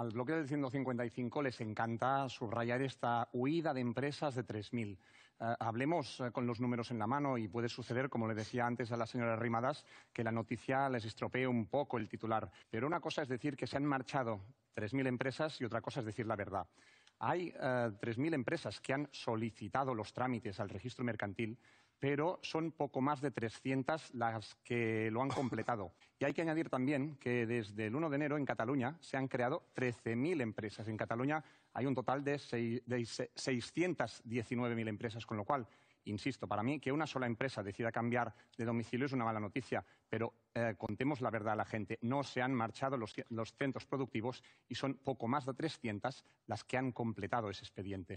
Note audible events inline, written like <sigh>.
al bloque del 155 les encanta subrayar esta huida de empresas de 3.000. Eh, hablemos eh, con los números en la mano y puede suceder, como le decía antes a la señora Rimadas, que la noticia les estropee un poco el titular. Pero una cosa es decir que se han marchado 3.000 empresas y otra cosa es decir la verdad. Hay eh, tres 3.000 empresas que han solicitado los trámites al registro mercantil, pero son poco más de 300 las que lo han completado. <laughs> Y hay que añadir también que desde el 1 de enero en Cataluña se han creado 13.000 empresas. En Cataluña hay un total de, de 619.000 empresas, con lo cual, insisto, para mí que una sola empresa decida cambiar de domicilio es una mala noticia, pero eh, contemos la verdad a la gente, no se han marchado los, los centros productivos y son poco más de 300 las que han completado ese expediente.